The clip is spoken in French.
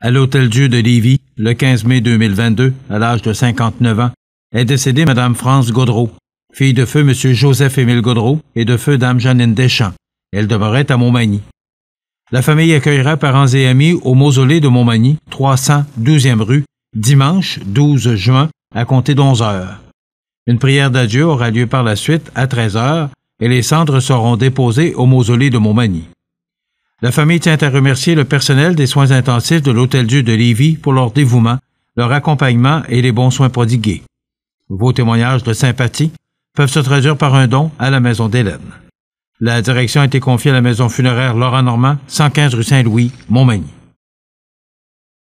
à l'Hôtel-Dieu de Lévis le 15 mai 2022, à l'âge de 59 ans, est décédée Mme France Gaudreau, fille de feu M. Joseph-Émile Gaudreau et de feu Dame Jeannine Deschamps. Elle demeurait à Montmagny. La famille accueillera parents et amis au mausolée de Montmagny, 312e rue, dimanche 12 juin, à compter 11 heures. Une prière d'adieu aura lieu par la suite à 13 heures et les cendres seront déposées au mausolée de Montmagny. La famille tient à remercier le personnel des soins intensifs de l'Hôtel Dieu de Lévis pour leur dévouement, leur accompagnement et les bons soins prodigués. Vos témoignages de sympathie peuvent se traduire par un don à la Maison d'Hélène. La direction a été confiée à la Maison funéraire Laurent Normand, 115 rue Saint-Louis, Montmagny.